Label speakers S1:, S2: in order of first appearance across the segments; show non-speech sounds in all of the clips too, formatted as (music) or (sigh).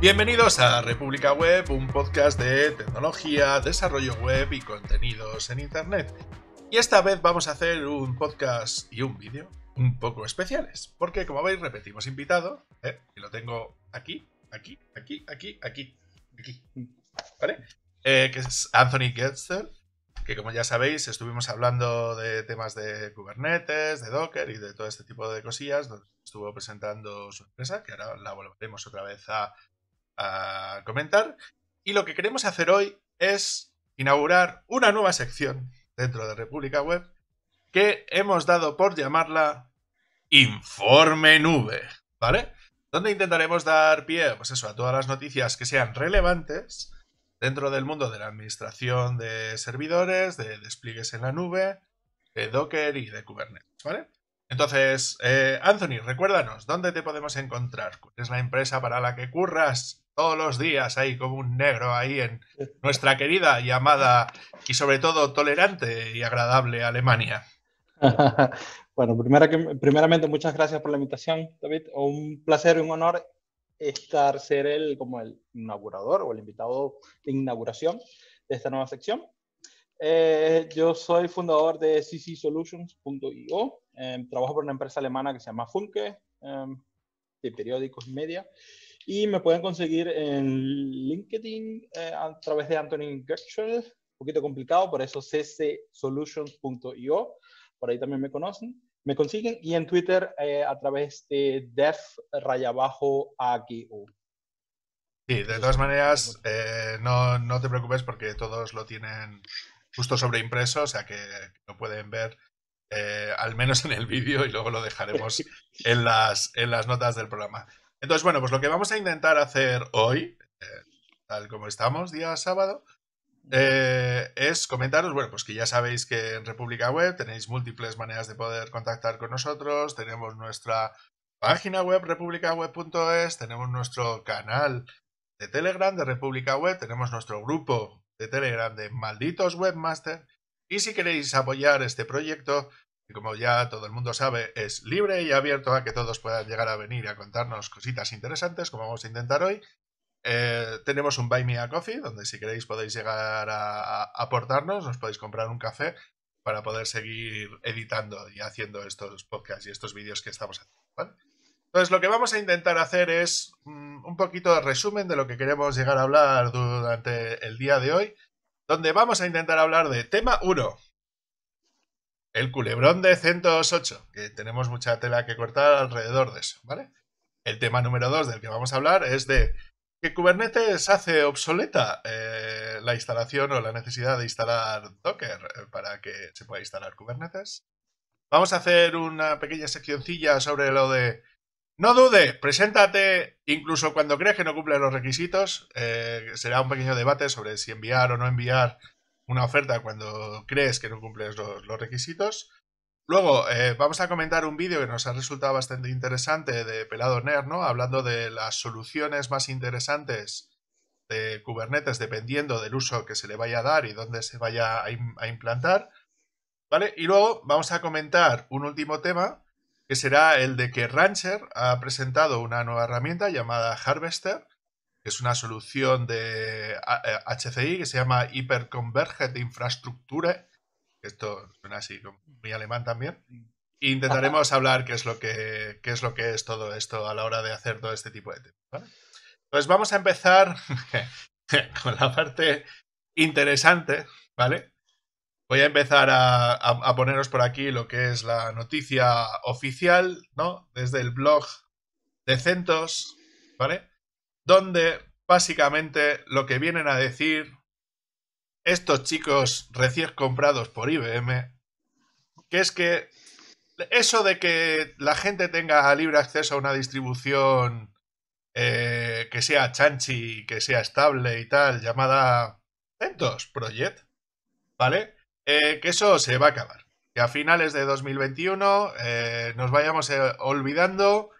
S1: Bienvenidos a República Web, un podcast de tecnología, desarrollo web y contenidos en Internet. Y esta vez vamos a hacer un podcast y un vídeo un poco especiales, porque como veis repetimos invitado, ¿eh? y lo tengo aquí, aquí, aquí, aquí, aquí, aquí, ¿vale? Eh, que es Anthony Getzel, que como ya sabéis estuvimos hablando de temas de Kubernetes, de Docker y de todo este tipo de cosillas, donde estuvo presentando su empresa, que ahora la volveremos otra vez a a comentar. Y lo que queremos hacer hoy es inaugurar una nueva sección dentro de República Web que hemos dado por llamarla Informe Nube, ¿vale? Donde intentaremos dar pie, pues eso, a todas las noticias que sean relevantes dentro del mundo de la administración de servidores, de despliegues en la nube, de Docker y de Kubernetes, ¿vale? Entonces, eh, Anthony, recuérdanos, ¿dónde te podemos encontrar? ¿Cuál es la empresa para la que curras? todos los días ahí como un negro ahí en nuestra querida y amada y sobre todo tolerante y agradable Alemania.
S2: (laughs) bueno, primero que, primeramente muchas gracias por la invitación, David. Un placer y un honor estar ser el como el inaugurador o el invitado de inauguración de esta nueva sección. Eh, yo soy fundador de ccsolutions.io. Eh, em, trabajo por una empresa alemana que se llama Funke, em, de periódicos y media. Y me pueden conseguir en LinkedIn eh, a través de Anthony Gertschel, un poquito complicado, por eso ccsolutions.io, por ahí también me conocen. Me consiguen y en Twitter eh, a través
S1: de def rayabajo AGO. Sí, de todas maneras, eh, no, te preocupes porque todos lo tienen justo sobre impreso, o sea que lo pueden ver al menos en el vídeo y luego lo dejaremos (laughs) en las, en las notas del programa. Entonces, bueno, pues lo que vamos a intentar hacer hoy, eh, tal como estamos, día sábado, eh, es comentaros, bueno, pues que ya sabéis que en República Web tenéis múltiples maneras de poder contactar con nosotros, tenemos nuestra página web republicaweb.es, tenemos nuestro canal de Telegram de República Web, tenemos nuestro grupo de Telegram de Malditos Webmaster y si queréis apoyar este proyecto, como ya todo el mundo sabe, es libre y abierto a que todos puedan llegar a venir a contarnos cositas interesantes, como vamos a intentar hoy. Eh, tenemos un Buy Me a Coffee, donde si queréis podéis llegar a aportarnos, nos podéis comprar un café para poder seguir editando y haciendo estos podcasts y estos vídeos que estamos haciendo. Entonces, lo que vamos a intentar hacer es mm, un poquito de resumen de lo que queremos llegar a hablar durante el día de hoy, donde vamos a intentar hablar de tema 1, el culebrón de 108, que tenemos mucha tela que cortar alrededor de eso, ¿vale? El tema número 2 del que vamos a hablar es de que Kubernetes hace obsoleta eh, la instalación o la necesidad de instalar Docker eh, para que se pueda instalar Kubernetes. Vamos a hacer una pequeña seccioncilla sobre lo de no dude, preséntate incluso cuando crees que no cumple los requisitos. Eh, será un pequeño debate sobre si enviar o no enviar una oferta cuando crees que no cumples los, requisitos. Luego eh, vamos a comentar un vídeo que nos ha resultado bastante interesante de Pelado ner ¿no? hablando de las soluciones más interesantes de Kubernetes dependiendo del uso que se le vaya a dar y dónde se vaya a, a implantar. ¿Vale? Y luego vamos a comentar un último tema que será el de que Rancher ha presentado una nueva herramienta llamada Harvester es una solución de HCI eh, que se llama Hyperconverged Infrastructure. Esto suena así muy alemán también. intentaremos hablar qué es, lo que, es lo que es todo esto a la hora de hacer todo este tipo de temas. Entonces pues vamos a empezar (laughs) con la parte interesante, ¿vale? Voy a empezar a, a, a, poneros por aquí lo que es la noticia oficial, ¿no? Desde el blog de Centos, ¿vale? donde básicamente lo que vienen a decir estos chicos recién comprados por IBM, que es que eso de que la gente tenga libre acceso a una distribución eh, que sea chanchi, que sea estable y tal, llamada CentOS Project, ¿vale? Eh, que eso se va a acabar. Que a finales de 2021 eh, nos vayamos olvidando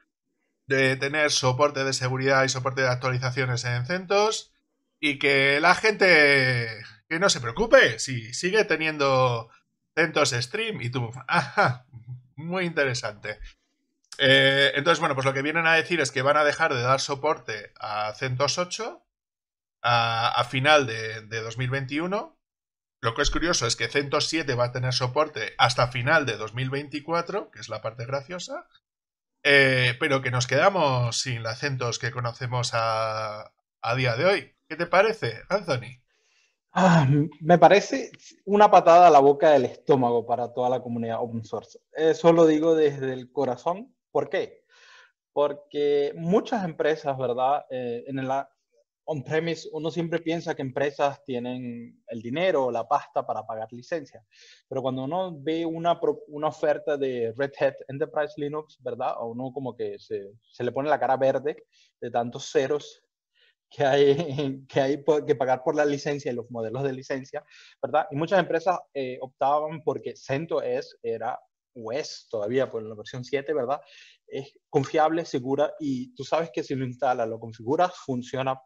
S1: de tener soporte de seguridad y soporte de actualizaciones en CentOS y que la gente que no se preocupe, si sigue teniendo CentOS Stream y tú, (laughs) muy interesante. Eh, entonces, bueno, pues lo que vienen a decir es que van a dejar de dar soporte a CentOS 8 a, final de, de 2021. Lo que es curioso es que CentOS 7 va a tener soporte hasta final de 2024, que es la parte graciosa. Eh, pero que nos quedamos sin acentos que conocemos a, día de hoy. ¿Qué te parece, Anthony?
S2: Ah, me parece una patada a la boca del estómago para toda la comunidad open source. Eso lo digo desde el corazón. ¿Por qué? Porque muchas empresas, ¿verdad? Eh, en, on-premise, uno siempre piensa que empresas tienen el dinero o la pasta para pagar licencia, pero cuando uno ve una, oferta de Red Hat Enterprise Linux, ¿verdad? A uno como que se, le pone la cara verde de tantos ceros que hay, (laughs) que hay que pagar por la licencia y los modelos de licencia, ¿verdad? Y muchas empresas eh, optaban porque CentOS e era o e todavía por pues, la versión 7, ¿verdad? Es confiable, segura y tú sabes que si lo instala, lo configuras, funciona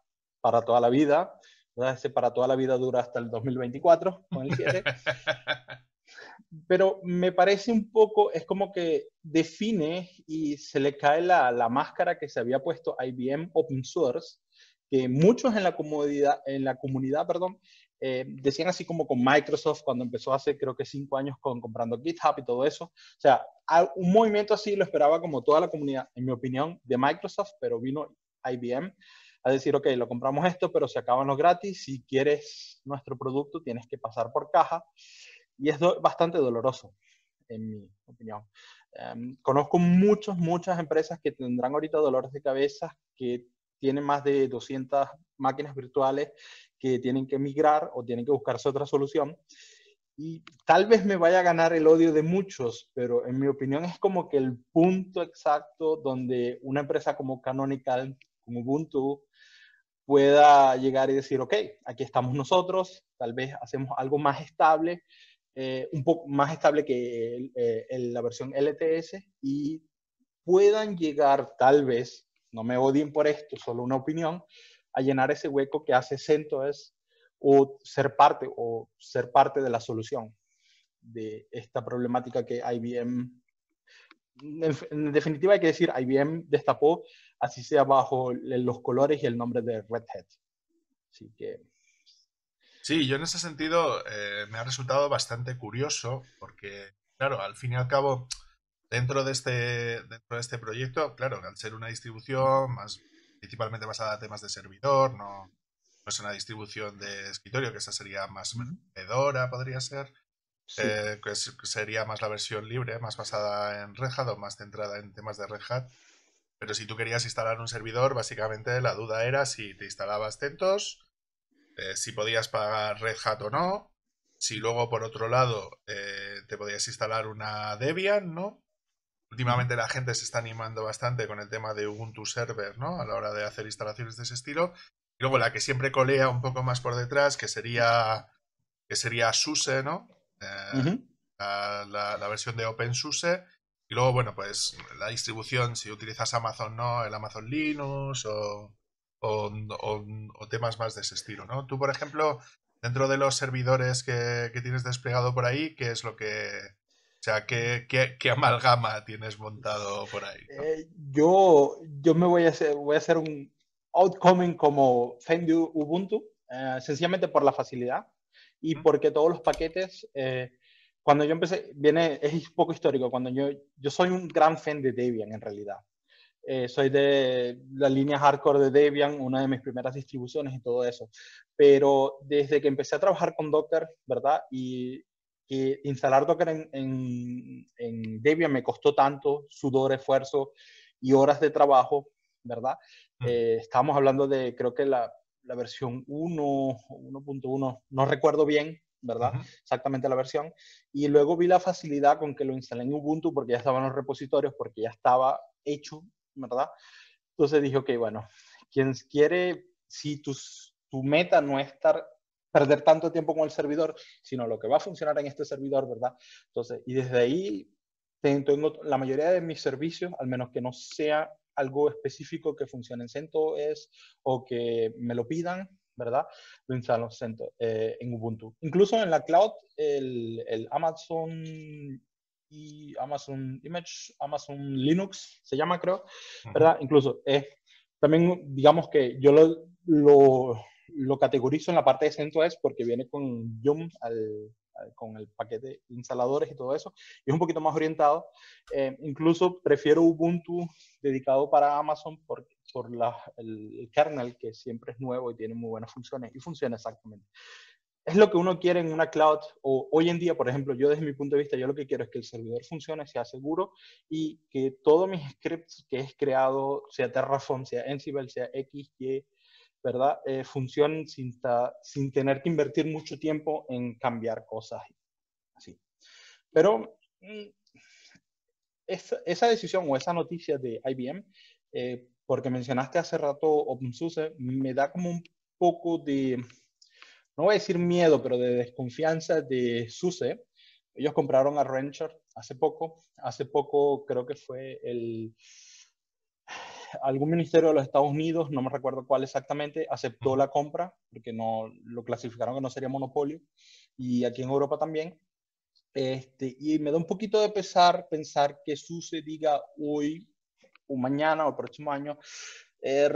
S2: para toda la vida. Ese para toda la vida dura hasta el 2024, con el 7. (laughs) Pero me parece un poco, es como que define y se le cae la, máscara que se había puesto IBM Open Source, que muchos en la, en la comunidad perdón, eh, decían así como con Microsoft cuando empezó hace creo que cinco años con comprando GitHub y todo eso. O sea, un movimiento así lo esperaba como toda la comunidad, en mi opinión, de Microsoft, pero vino IBM a decir, ok, lo compramos esto, pero se acaban los gratis, si quieres nuestro producto tienes que pasar por caja y es bastante doloroso, en mi opinión. Em, conozco muchas, muchas empresas que tendrán ahorita dolores de cabeza, que tienen más de 200 máquinas virtuales que tienen que migrar o tienen que buscarse otra solución. Y tal vez me vaya a ganar el odio de muchos, pero en mi opinión es como que el punto exacto donde una empresa como Canonical como Ubuntu, pueda llegar y decir, ok, aquí estamos nosotros, tal vez hacemos algo más estable, eh, un poco más estable que eh, la versión LTS y puedan llegar tal vez, no me odien por esto, solo una opinión, a llenar ese hueco que hace CentOS o ser parte o ser parte de la solución de esta problemática que IBM en definitiva hay que decir IBM destapó así sea bajo los colores y el nombre de Red Hat.
S1: que... Sí, yo en ese sentido eh, me ha resultado bastante curioso porque, claro, al fin y al cabo, dentro de este, dentro de este proyecto, claro, al ser una distribución más principalmente basada en temas de servidor, no, es una distribución de escritorio, que esa sería más pedora podría ser, eh, que, sería más la versión libre, más basada en Red Hat o más centrada en temas de Red Hat. Pero si tú querías instalar un servidor, básicamente la duda era si te instalabas Tentos, eh, si podías pagar Red Hat o no, si luego por otro lado eh, te podías instalar una Debian, ¿no? Últimamente la gente se está animando bastante con el tema de Ubuntu Server, ¿no? A la hora de hacer instalaciones de ese estilo. Y luego la que siempre colea un poco más por detrás, que sería, que sería SUSE, ¿no? Eh, la versión de OpenSUSE y luego, bueno, pues la distribución, si utilizas Amazon, ¿no? El Amazon Linux o, temas más de ese estilo, ¿no? Tú, por ejemplo, dentro de los servidores que, tienes desplegado por ahí, ¿qué es lo que... O sea, ¿qué, qué, qué amalgama tienes montado por ahí? Eh,
S2: yo, yo me voy a hacer, voy a hacer un outcoming como Fendu Ubuntu, eh, sencillamente por la facilidad y porque todos los paquetes... Eh, cuando yo empecé, viene, es poco histórico, cuando yo, yo soy un gran fan de Debian en realidad. Eh, soy de la línea hardcore de Debian, una de mis primeras distribuciones y todo eso. Pero desde que empecé a trabajar con Docker, ¿verdad? Y, instalar Docker en, en, Debian me costó tanto sudor, esfuerzo y horas de trabajo, ¿verdad? Mm. Eh, estábamos hablando de, creo que la, la versión 1.1, no recuerdo bien, ¿verdad? Exactamente la versión. Y luego vi la facilidad con que lo instalé en Ubuntu porque ya estaban los repositorios, porque ya estaba hecho, ¿verdad? Entonces dije, ok, bueno, quien quiere, si tus, tu meta no es estar perder tanto tiempo con el servidor, sino lo que va a funcionar en este servidor, ¿verdad? Entonces, y desde ahí tengo la mayoría de mis servicios, al menos que no sea algo específico que funcione en CentOS o que me lo pidan, ¿verdad? Lo instaló eh, en Ubuntu. Incluso en la cloud, el, el, Amazon y Amazon Image, Amazon Linux se llama, creo, ¿verdad? Incluso eh, también, digamos que yo lo, lo, categorizo en la parte de CentOS porque viene con Yum al, eh, con el paquete de instaladores y todo eso. Y es un poquito más orientado. Eh, incluso prefiero Ubuntu dedicado para Amazon por, por la, el, kernel, que siempre es nuevo y tiene muy buenas funciones y funciona exactamente. Es lo que uno quiere en una cloud o hoy en día, por ejemplo, yo desde mi punto de vista, yo lo que quiero es que el servidor funcione, sea seguro y que todos mis scripts que he creado, sea Terraform, sea Ansible, sea X, Y, ¿verdad? Eh, funcionen sin, sin, tener que invertir mucho tiempo en cambiar cosas. Así. Pero mm, esa, decisión o esa noticia de IBM, eh, porque mencionaste hace rato OpenSUSE, me da como un poco de, no voy a decir miedo, pero de desconfianza de SUSE. Ellos compraron a Rancher hace poco, hace poco creo que fue el algún ministerio de los Estados Unidos, no me recuerdo cuál exactamente, aceptó la compra porque no lo clasificaron que no sería monopolio y aquí en Europa también. Este, y me da un poquito de pesar pensar que SUSE diga hoy o mañana o próximo año, eh,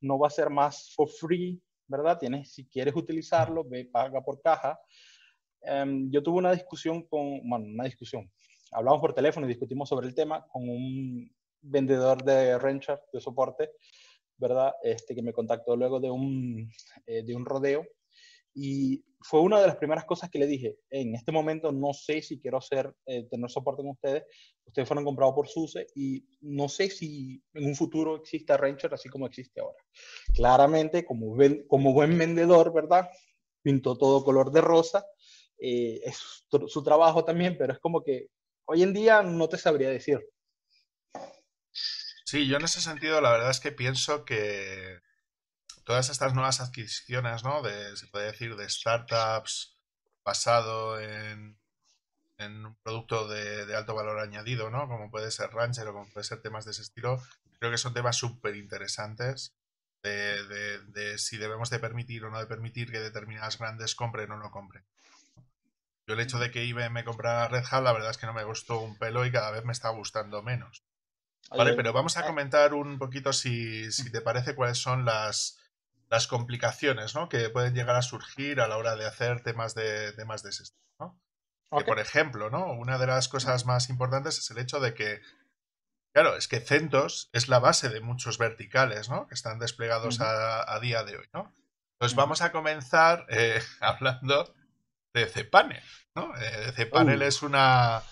S2: no va a ser más for free, ¿verdad? Tienes, si quieres utilizarlo, ve, paga por caja. Em, yo tuve una discusión con, bueno, una discusión, hablamos por teléfono y discutimos sobre el tema con un vendedor de Renshaw, de soporte, ¿verdad? Este, que me contactó luego de un, eh, rodeo. Y fue una de las primeras cosas que le dije, en este momento no sé si quiero hacer, eh, tener soporte con ustedes, ustedes fueron comprados por SUSE y no sé si en un futuro exista Rancher así como existe ahora. Claramente, como, como buen vendedor, ¿verdad? Pintó todo color de rosa, eh, es su trabajo también, pero es como que hoy en día no te sabría decir,
S1: Sí, yo en ese sentido la verdad es que pienso que todas estas nuevas adquisiciones, ¿no? se puede decir, de startups basado en, en un producto de, alto valor añadido, ¿no? Como puede ser Rancher o como puede ser temas de ese estilo, creo que son temas súper interesantes de, si debemos de permitir o no de permitir que determinadas grandes compren o no compren. Yo el hecho de que IBM comprara Red Hat, la verdad es que no me gustó un pelo y cada vez me está gustando menos. Vale, pero vamos a comentar un poquito, si, te parece, cuáles son las, complicaciones ¿no? que pueden llegar a surgir a la hora de hacer temas de, temas de ese ¿no? por ejemplo, ¿no? una de las cosas más importantes es el hecho de que, claro, es que CentOS es la base de muchos verticales ¿no? que están desplegados a, día de hoy. ¿no? Entonces vamos a comenzar eh, (laughs) hablando de cPanel. ¿no? Eh, cPanel oh. es una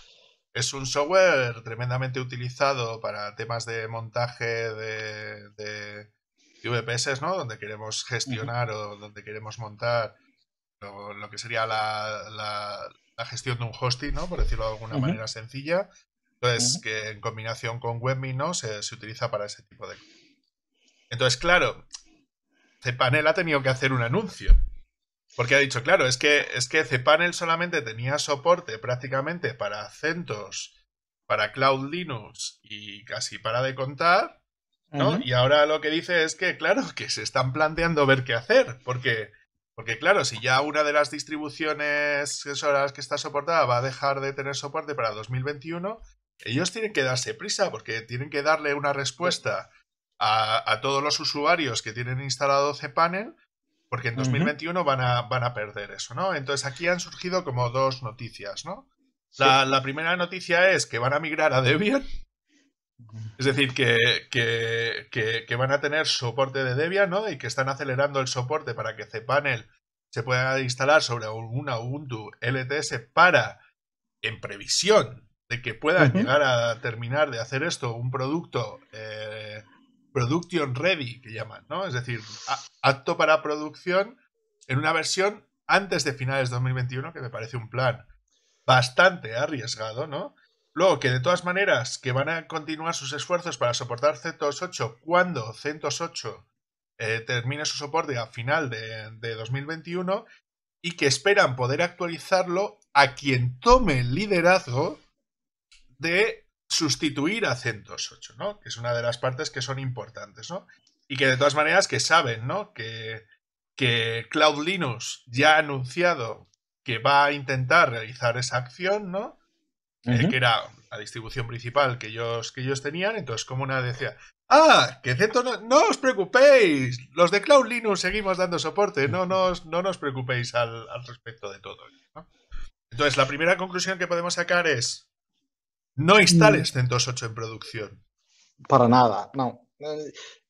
S1: es un software tremendamente utilizado para temas de montaje de, VPS, ¿no? Donde queremos gestionar o donde queremos montar lo, que sería la, gestión de un hosting, ¿no? Por decirlo de alguna manera sencilla. Entonces, que en combinación con Webmin Se, utiliza para ese tipo de cosas. Entonces, claro, Panel ha tenido que hacer un anuncio. Porque ha dicho, claro, es que, es que cPanel solamente tenía soporte prácticamente para CentOS, para Cloud Linux y casi para de contar, ¿no? Y ahora lo que dice es que, claro, que se están planteando ver qué hacer, porque, porque claro, si ya una de las distribuciones que está soportada va a dejar de tener soporte para 2021, ellos tienen que darse prisa porque tienen que darle una respuesta a, a todos los usuarios que tienen instalado cPanel porque en 2021 van, a, van a perder eso, ¿no? Entonces aquí han surgido como dos noticias, ¿no? La, primera noticia es que van a migrar a Debian, es decir, que, van a tener soporte de Debian, ¿no? Y que están acelerando el soporte para que cPanel este se pueda instalar sobre una Ubuntu LTS para, en previsión de que puedan llegar a terminar de hacer esto, un producto eh, production ready, que llaman, ¿no? Es decir, acto para producción en una versión antes de finales de 2021, que me parece un plan bastante arriesgado, ¿no? Luego, que de todas maneras, que van a continuar sus esfuerzos para soportar CentOS 8 cuando CentOS 8 eh, termine su soporte a final de, de 2021 y que esperan poder actualizarlo a quien tome el liderazgo de sustituir a CentOS 8, ¿no? Que es una de las partes que son importantes, ¿no? Y que de todas maneras que saben, ¿no? Que, que Cloud Linux ya ha anunciado que va a intentar realizar esa acción, ¿no? Eh, que era la distribución principal que ellos, que ellos tenían. Entonces, como una decía, ah, que no, os preocupéis, los de Cloud Linux seguimos dando soporte, no, no nos preocupéis al, respecto de todo. Entonces, la primera conclusión que podemos sacar es, no mm. instales CentOS 8 en producción. Para nada,
S2: no.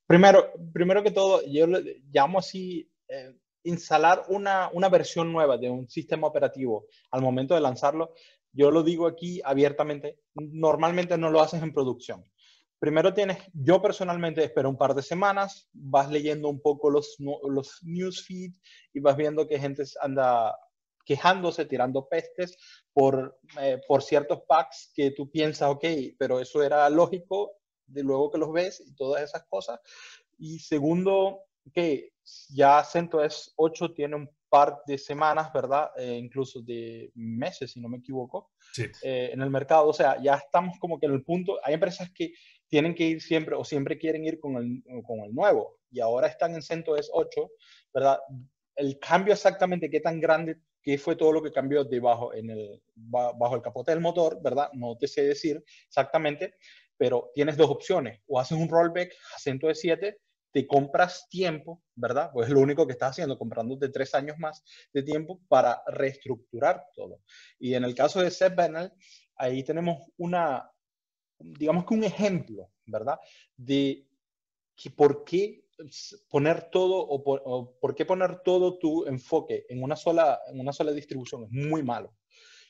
S2: Primero,
S1: primero que todo, yo llamo así eh,
S2: instalar una, una, versión nueva de un sistema operativo al momento de lanzarlo. Yo lo digo aquí abiertamente, normalmente no lo haces en producción. Primero tienes, yo personalmente espero un par de semanas, vas leyendo un poco los, los newsfeed y vas viendo que gente anda quejándose, tirando pestes por, eh, por ciertos packs que tú piensas, ok, pero eso era lógico, de luego que los ves y todas esas cosas. Y segundo, que ya CentOS 8 tiene un par de semanas, ¿verdad? Eh, incluso de meses, si no me equivoco, eh, en el mercado. O sea, ya estamos como que en el punto, hay empresas que tienen que ir siempre o siempre quieren ir con el, con el nuevo y ahora están en CentOS 8, ¿verdad? El cambio exactamente, qué tan grande qué fue todo lo que cambió debajo en el, bajo el capote del motor, ¿verdad? No te sé decir exactamente, pero tienes dos opciones. O haces un rollback a 107, te compras tiempo, ¿verdad? Pues es lo único que estás haciendo, comprando de tres años más de tiempo para reestructurar todo. Y en el caso de Seth Bernal, ahí tenemos una, digamos que un ejemplo, ¿verdad? De que por qué poner todo o por, qué poner todo tu enfoque en una sola, en una sola distribución es muy malo.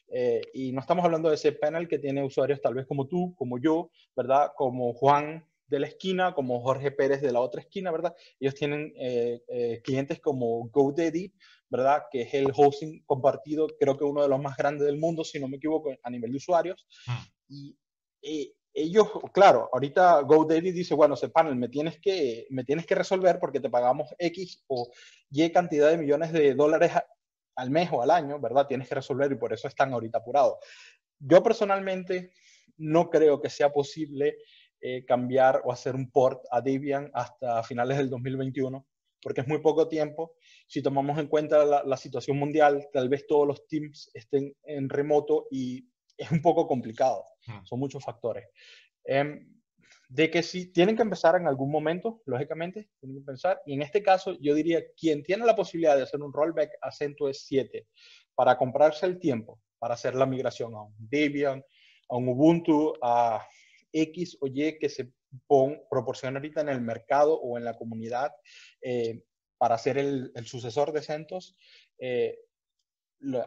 S2: Eh, y no estamos hablando de ese panel que tiene usuarios tal vez como tú, como yo, ¿verdad? Como Juan de la esquina, como Jorge Pérez de la otra esquina, ¿verdad? Ellos tienen eh, eh, clientes como GoDaddy, ¿verdad? Que es el hosting compartido, creo que uno de los más grandes del mundo, si no me equivoco, a nivel de usuarios. Mm. Y ellos, claro, ahorita GoDaddy dice, bueno, panel, me tienes que, me tienes que resolver porque te pagamos X o Y cantidad de millones de dólares al mes o al año, ¿verdad? Tienes que resolver y por eso están ahorita apurados. Yo personalmente no creo que sea posible eh, cambiar o hacer un port a Debian hasta finales del 2021, porque es muy poco tiempo. Si tomamos en cuenta la situación mundial, tal vez todos los teams estén en remoto y es un poco complicado, son muchos factores. Em, de que si tienen que empezar en algún momento, lógicamente, tienen que pensar, y en este caso yo diría, quien tiene la posibilidad de hacer un rollback a CentOS 7 para comprarse el tiempo, para hacer la migración a un Debian, a un Ubuntu, a X o Y que se proporciona ahorita en el mercado o en la comunidad eh, para ser el, sucesor de CentOS, eh,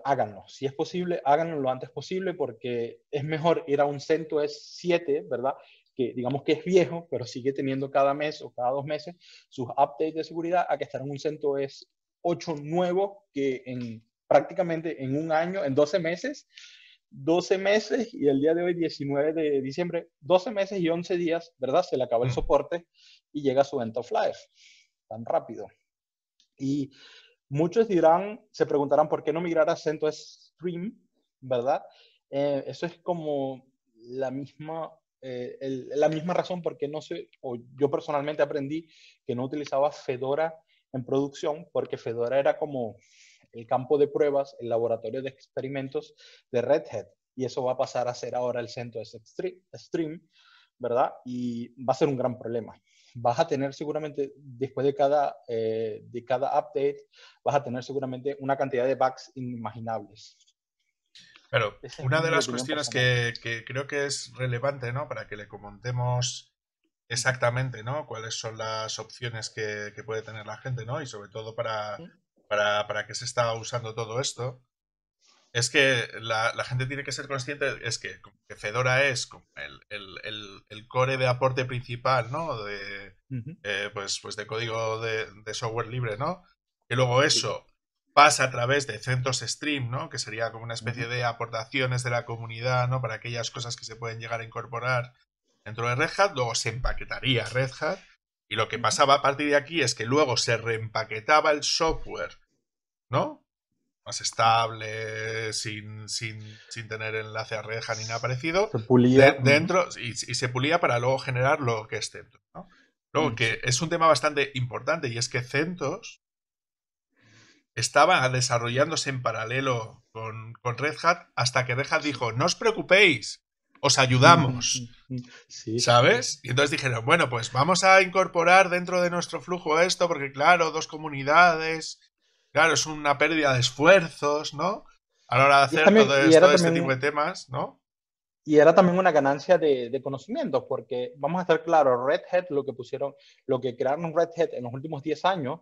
S2: háganlo. Si es posible, háganlo lo antes posible porque es mejor ir a un centro es 7, ¿verdad? Que digamos que es viejo, pero sigue teniendo cada mes o cada dos meses sus updates de seguridad, a que estar en un centro es 8 nuevo que en prácticamente en un año, en 12 meses, 12 meses y el día de hoy, 19 de diciembre, 12 meses y 11 días, ¿verdad? Se le acaba el mm. soporte y llega su end of life tan rápido. Y Muchos dirán, se preguntarán por qué no migrar a CentOS-Stream, ¿verdad? Eh, eso es como la misma, eh, la misma razón por qué no sé, o yo personalmente aprendí que no utilizaba Fedora en producción, porque Fedora era como el campo de pruebas, el laboratorio de experimentos de Red Hat, y eso va a pasar a ser ahora el CentOS-Stream, ¿verdad? Y va a ser un gran problema vas a tener seguramente, después de cada, eh, de cada update, vas a tener seguramente una cantidad de bugs inimaginables.
S1: Claro, una de las cuestiones que, creo que es relevante, ¿no? Para que le comentemos exactamente, ¿no? Cuáles son las opciones que, puede tener la gente, ¿no? Y sobre todo para, para, para qué se está usando todo esto es que la, gente tiene que ser consciente, es que, Fedora es el, core de aporte principal, ¿no? De, eh, pues, pues de código de, software libre, ¿no? Y luego eso pasa a través de centros stream, ¿no? Que sería como una especie de aportaciones de la comunidad, ¿no? Para aquellas cosas que se pueden llegar a incorporar dentro de Red Hat, luego se empaquetaría Red Hat. Y lo que pasaba a partir de aquí es que luego se reempaquetaba el software, ¿no? más estable, sin, sin, sin, tener enlace a Red Hat... ni nada parecido. pulía. dentro, y, se pulía para luego generar lo que es CentOS. ¿no? Luego, mm, que es un tema bastante importante y es que CentOS estaba desarrollándose en paralelo con, Red Hat hasta que Red Hat dijo, no os preocupéis, os ayudamos. Mm, mm, ¿Sabes? Y entonces dijeron, bueno, pues vamos a incorporar dentro de nuestro flujo esto, porque claro, dos comunidades Claro, es una pérdida de esfuerzos, ¿no? A la hora de hacer todo, este tipo de temas, ¿no?
S2: Y era también una ganancia de, conocimientos, porque vamos a estar claros, Red Hat, lo que pusieron, lo que crearon Red Hat en los últimos 10 años,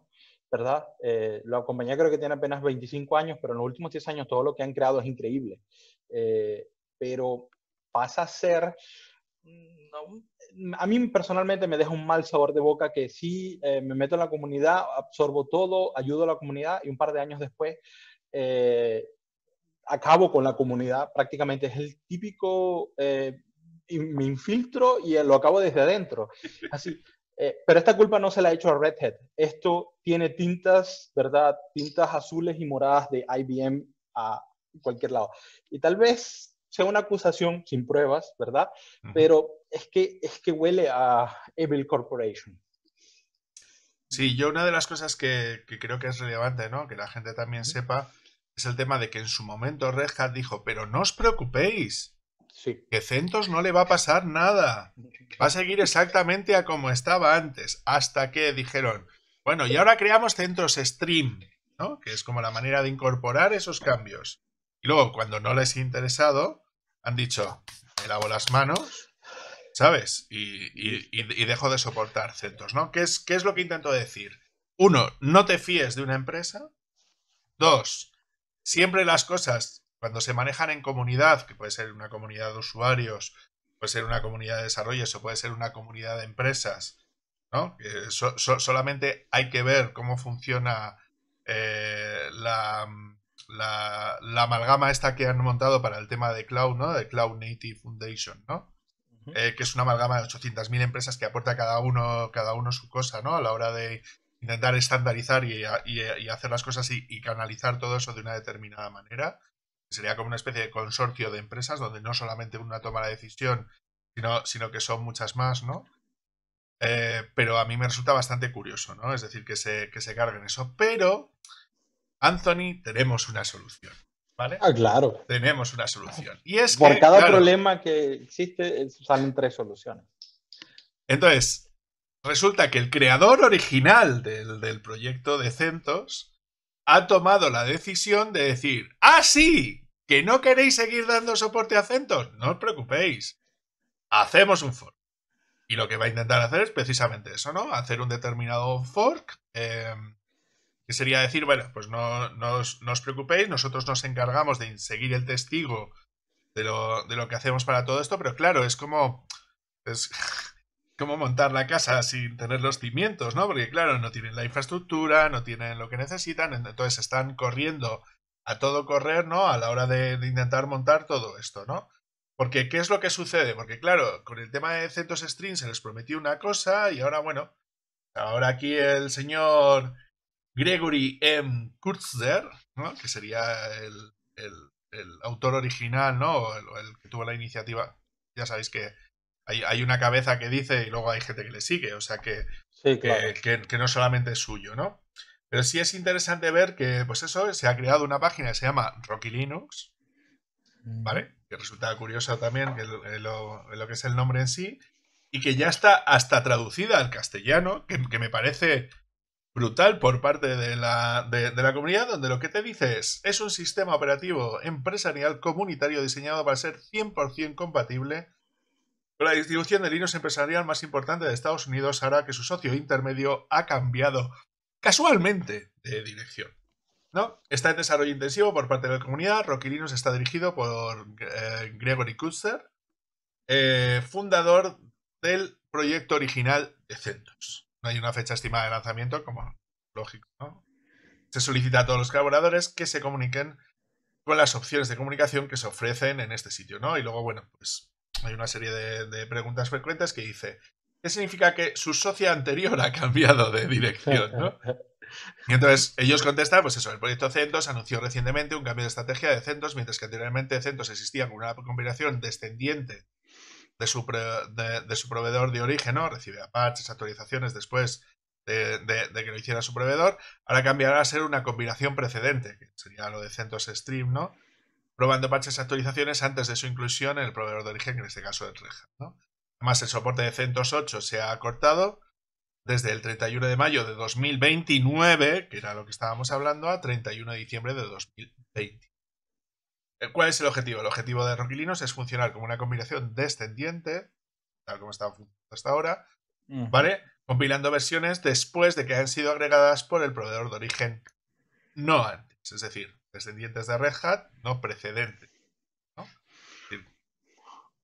S2: ¿verdad? Eh, la compañía creo que tiene apenas 25 años, pero en los últimos 10 años todo lo que han creado es increíble. Eh, pero pasa a ser Mm, a mí personalmente me deja un mal sabor de boca que sí, eh, me meto en la comunidad, absorbo todo, ayudo a la comunidad y un par de años después eh, acabo con la comunidad. Prácticamente es el típico, eh, me infiltro y lo acabo desde adentro. Así, pero esta culpa no se la ha hecho a Red Hat. Esto tiene tintas, ¿verdad? Tintas azules y moradas de IBM a cualquier lado. Y tal vez sea una acusación sin pruebas, ¿verdad? Pero es que, es que huele a Evil
S1: Corporation. Sí, yo una de las cosas que, creo que es relevante, ¿no? Que la gente también sepa, es el tema de que en su momento Red Hat dijo, pero no os preocupéis, Que Centros no le va a pasar nada. Va a seguir exactamente a como estaba antes. Hasta que dijeron, bueno, y ahora creamos Centros Stream, ¿no? Que es como la manera de incorporar esos cambios. Y luego, cuando no les ha interesado, han dicho, me lavo las manos, ¿sabes? Y, dejo de soportar centros, ¿no? ¿Qué es, ¿Qué es lo que intento decir? Uno, no te fíes de una empresa. Dos, siempre las cosas, cuando se manejan en comunidad, que puede ser una comunidad de usuarios, puede ser una comunidad de desarrollos o puede ser una comunidad de empresas, ¿no? solamente hay que ver cómo funciona eh, la la, la, amalgama esta que han montado para el tema de cloud, ¿no? De Cloud Native Foundation, ¿no? Eh, que es una amalgama de 800.000 empresas que aporta cada uno, cada uno su cosa, ¿no? A la hora de intentar estandarizar y, hacer las cosas y, canalizar todo eso de una determinada manera. Sería como una especie de consorcio de empresas donde no solamente una toma la decisión, sino, sino que son muchas más, ¿no? Eh, pero a mí me resulta bastante curioso, ¿no? Es decir, que se, que se carguen eso. Pero Anthony, tenemos una solución. ¿Vale? Ah, claro. Tenemos una solución. Y es Por cada problema
S2: que existe eh, salen tres soluciones.
S1: Entonces, resulta que el creador original del, del proyecto de Centos ha tomado la decisión de decir, ah, sí, que no queréis seguir dando soporte a Centos, no os preocupéis, hacemos un fork. Y lo que va a intentar hacer es precisamente eso, ¿no? Hacer un determinado fork. Eh, que sería decir, bueno, pues no, os, preocupéis, nosotros nos encargamos de seguir el testigo de lo, que hacemos para todo esto, pero claro, es como, es (laughs) como montar la casa sin tener los cimientos, ¿no? Porque claro, no tienen la infraestructura, no tienen lo que necesitan, entonces están corriendo a todo correr, ¿no? A la hora de, intentar montar todo esto, ¿no? Porque, ¿qué es lo que sucede? Porque, claro, con el tema de CentOS Stream se les prometió una cosa y ahora, bueno, ahora aquí el señor Gregory M. Kurtzer, que sería el, autor original, ¿no? El, que tuvo la iniciativa. Ya sabéis que hay, una cabeza que dice y luego hay gente que le sigue, o sea que, que, no solamente es suyo, ¿no? Pero sí es interesante ver que, pues eso, se ha creado una página que se llama Rocky Linux, ¿vale? Que resulta curioso también lo, que es el nombre en sí, y que ya está hasta traducida al castellano, que, que me parece brutal por parte de la, comunidad, donde lo que te dice es, es un sistema operativo empresarial comunitario diseñado para ser 100% compatible con la distribución de Linux empresarial más importante de Estados Unidos, ahora que su socio intermedio ha cambiado casualmente de dirección. ¿No? Está en desarrollo intensivo por parte de la comunidad. Rocky Linux está dirigido por eh, Gregory Kutzer, eh, fundador del proyecto original de CentOS hay una fecha estimada de lanzamiento, como lógico, ¿no? Se solicita a todos los colaboradores que se comuniquen con las opciones de comunicación que se ofrecen en este sitio, ¿no? Y luego, bueno, pues hay una serie de, preguntas frecuentes que dice, ¿qué significa que su socia anterior (laughs) ha cambiado de dirección, ¿no? Y entonces ellos contestan, pues eso, el proyecto CENTOS anunció recientemente un cambio de estrategia de CENTOS, mientras que anteriormente CENTOS existía con una combinación descendiente de su, proveedor de origen, ¿no? recibe patches, actualizaciones después de, que lo hiciera su proveedor. Ahora cambiará a ser una combinación precedente, que sería lo de CentOS Stream, ¿no? Probando patches y actualizaciones antes de su inclusión en el proveedor de origen, que en este caso es Reja, Además, el soporte de CentOS 8 se ha cortado desde el 31 de mayo de 2029, que era lo que estábamos hablando, a 31 de diciembre de 2020. ¿Cuál es el objetivo? El objetivo de Roquilinos es funcionar como una combinación descendiente, tal como está hasta ahora, ¿vale? Compilando versiones después de que hayan sido agregadas por el proveedor de origen, no antes, es decir, descendientes de Red Hat, no precedentes. ¿no?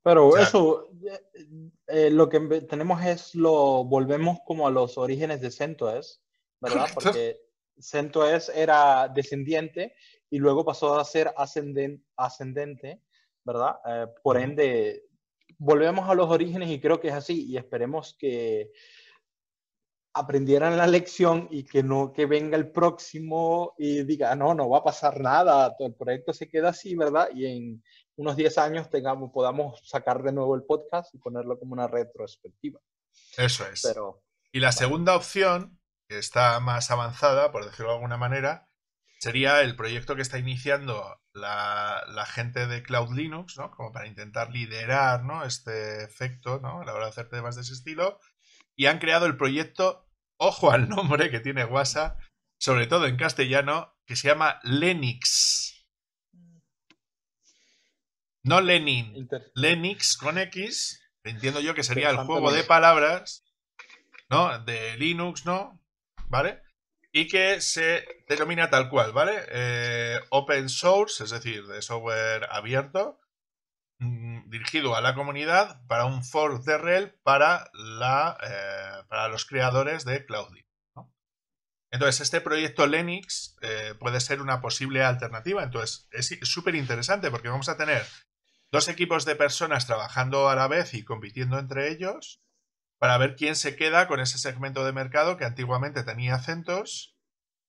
S2: Pero eso, eh, eh, lo que tenemos es, lo volvemos como a los orígenes de CentOS, e ¿verdad? Porque CentOS e era descendiente y luego pasó a ser ascendente, ¿verdad? Eh, por ende, volvemos a los orígenes y creo que es así y esperemos que aprendieran la lección y que no que venga el próximo y diga, ah, no, no va a pasar nada, todo el proyecto se queda así, ¿verdad? Y en unos 10 años tengamos, podamos sacar de nuevo el podcast y ponerlo como una retrospectiva.
S1: Eso es. Pero, y la segunda opción, que está más avanzada, por decirlo de alguna manera, sería el proyecto que está iniciando la, gente de Cloud Linux, ¿no? Como para intentar liderar, ¿no? Este efecto, ¿no? A la hora de hacer temas de ese estilo. Y han creado el proyecto, ojo al nombre que tiene WhatsApp, sobre todo en castellano, que se llama Lenix. No Lenin, Lenix con X, entiendo yo que sería el juego de palabras, ¿no? De Linux, ¿no? ¿Vale? y que se denomina tal cual, ¿vale? Eh, open source, es decir, de software abierto, mm, dirigido a la comunidad para un for de REL para, la, eh, para los creadores de Cloudy. Entonces, este proyecto Linux eh, puede ser una posible alternativa. Entonces, es súper interesante porque vamos a tener dos equipos de personas trabajando a la vez y compitiendo entre ellos para ver quién se queda con ese segmento de mercado que antiguamente tenía Centos,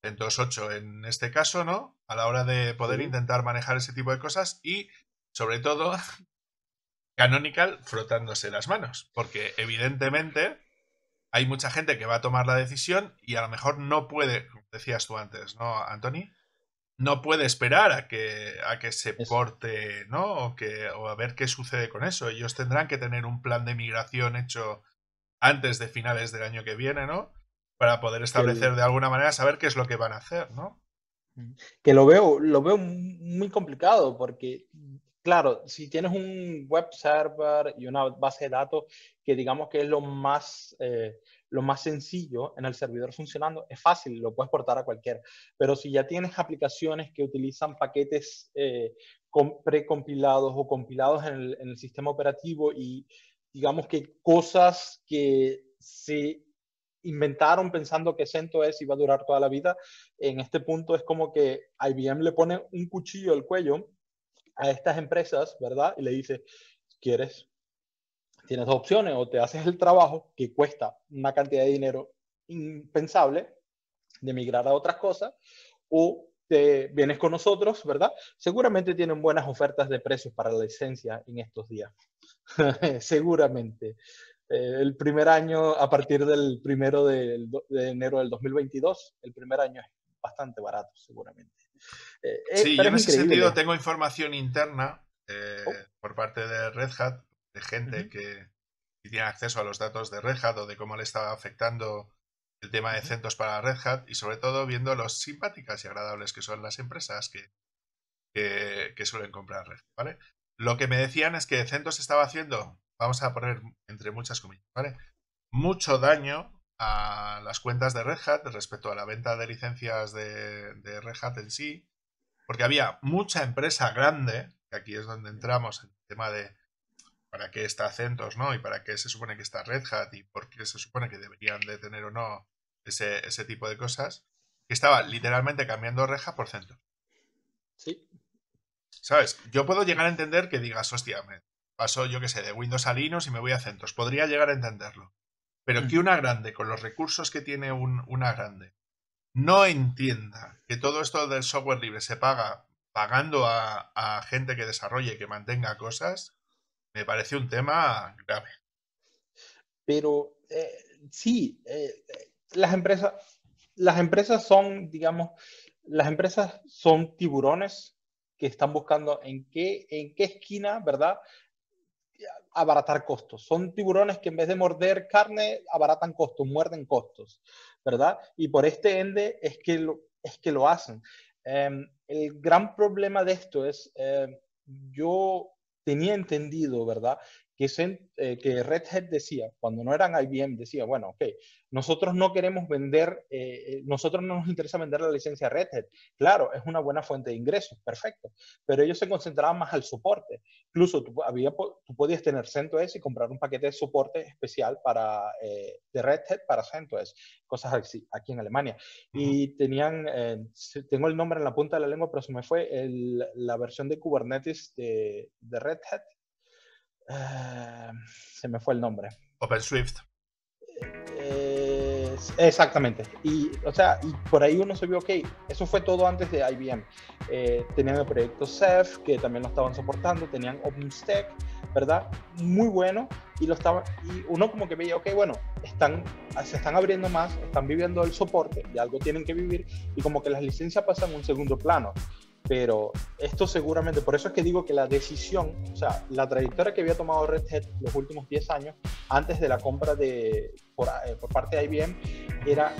S1: Centos 8 en este caso, ¿no? A la hora de poder intentar manejar ese tipo de cosas y, sobre todo, (laughs) Canonical frotándose las manos, porque evidentemente hay mucha gente que va a tomar la decisión y a lo mejor no puede, decías tú antes, ¿no, Anthony? No puede esperar a que, a que se corte porte, ¿no? que, o a ver qué sucede con eso. Ellos tendrán que tener un plan de migración hecho antes de finales del año que viene, ¿no? Para poder establecer de alguna manera, saber qué es lo que van a hacer, ¿no?
S2: Que lo veo, lo veo
S1: muy complicado porque, claro, si tienes
S2: un web server y una base de datos que digamos que es lo más, eh, lo más sencillo en el servidor funcionando, es fácil, lo puedes portar a cualquiera. Pero si ya tienes aplicaciones que utilizan paquetes eh, precompilados o compilados en el sistema operativo y digamos que cosas que se inventaron pensando que Cento es y va a durar toda la vida, en este punto es como que IBM le pone un cuchillo al cuello a estas empresas, ¿verdad? Y le dice, ¿quieres? Tienes dos opciones, o te haces el trabajo que cuesta una cantidad de dinero impensable de migrar a otras cosas, o vienes con nosotros, ¿verdad? Seguramente tienen buenas ofertas de precios para la licencia en estos días. (laughs) Seguramente. Eh, el primer año, a partir del primero de, enero del 2022,
S1: el primer año es bastante barato, seguramente. Eh, eh, sí, yo en ese sentido tengo información interna oh. por parte de Red Hat, de gente que tiene acceso a los datos de Red Hat o de cómo le estaba afectando el tema de centros para Red Hat y sobre todo viendo lo simpáticas y agradables que son las empresas que, que, suelen comprar Red Hat, ¿vale? Lo que me decían es que centros estaba haciendo, vamos a poner entre muchas comillas, ¿vale? Mucho daño a las cuentas de Red Hat respecto a la venta de licencias de, Red Hat en sí, porque había mucha empresa grande, que aquí es donde entramos en el tema de para qué está CentOS, ¿no? Y para qué se supone que está Red Hat y por qué se supone que deberían de tener o no ese, ese tipo de cosas, que estaba literalmente cambiando reja por centro. Sí. ¿Sabes? Yo puedo llegar a entender que digas, hostia, me paso, yo qué sé, de Windows a Linux y me voy a centros. Podría llegar a entenderlo. Pero mm. que una grande, con los recursos que tiene un, una grande, no entienda que todo esto del software libre se paga pagando a, gente que desarrolle y que mantenga cosas, me parece un tema grave. Pero
S2: eh, sí, eh, las empresas, las empresas son, digamos, las empresas son tiburones que están buscando en qué, en qué esquina, ¿verdad? Abaratar costos. Son tiburones que en vez de morder carne, abaratan costos, muerden costos, ¿verdad? Y por este ende es que lo, es que lo hacen. Em, el gran problema de esto es, eh, yo tenía entendido, ¿verdad? Eh, que, Red Hat decía, cuando no eran IBM, decía, bueno, ok, nosotros no queremos vender, eh, eh, nosotros no nos interesa vender la licencia Red Hat. Claro, es una buena fuente de ingresos, perfecto, pero ellos se concentraban más al soporte. Incluso tú, había, tú podías tener CentOS y comprar un paquete de soporte especial para, de Red Hat para CentOS, cosas así, aquí en Alemania. Y tenían, tengo el nombre en la punta de la lengua, pero se me fue, la versión de Kubernetes de, de Red Hat Ah, se me fue el nombre.
S1: OpenSwift.
S2: Eh, exactamente. Y, o sea, por ahí uno se vio, ok, eso fue todo antes de IBM. Eh, tenían el proyecto Ceph, que también lo estaban soportando, tenían OpenStack, ¿verdad? Muy bueno. Y, lo estaba, y uno como que veía, ok, bueno, están, se están abriendo más, están viviendo el soporte, y algo tienen que vivir, y como que las licencias pasan un segundo plano pero esto seguramente, por eso es que digo que la decisión, o sea, la trayectoria que había tomado Red Hat los últimos 10 años, antes de la compra de, por, eh, parte de IBM, era,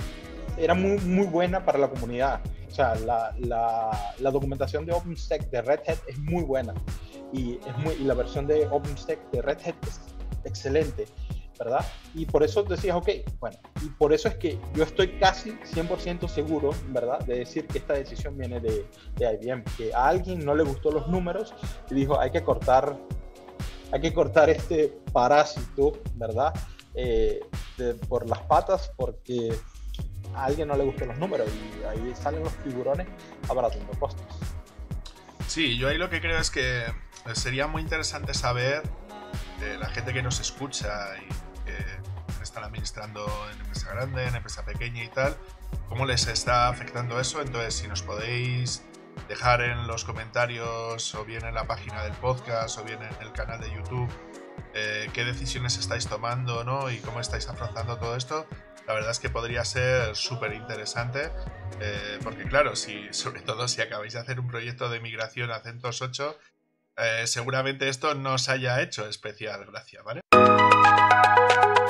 S2: era muy, muy buena para la comunidad. O sea, la, la, documentación de OpenStack de Red Hat es muy buena y, es muy, y la versión de OpenStack de Red Hat es excelente. ¿verdad? Y por eso decías, ok, bueno, y por eso es que yo estoy casi 100% seguro, ¿verdad? De decir que esta decisión viene de, de IBM, que a alguien no le gustó los números y dijo, hay que cortar, hay que cortar este parásito, ¿verdad? Eh, por las patas porque a alguien no le gustan los números y ahí salen los tiburones abaratando costos.
S1: Sí, yo ahí lo que creo es que eh, sería muy interesante saber de eh, la gente que nos escucha y que están administrando en empresa grande, en empresa pequeña y tal, cómo les está afectando eso. Entonces, si nos podéis dejar en los comentarios o bien en la página del podcast o bien en el canal de YouTube eh, qué decisiones estáis tomando ¿no? y cómo estáis afrontando todo esto, la verdad es que podría ser súper interesante eh, porque claro, si, sobre todo si acabáis de hacer un proyecto de migración a CentOS 8, eh, seguramente esto no os haya hecho especial gracia, ¿vale? Música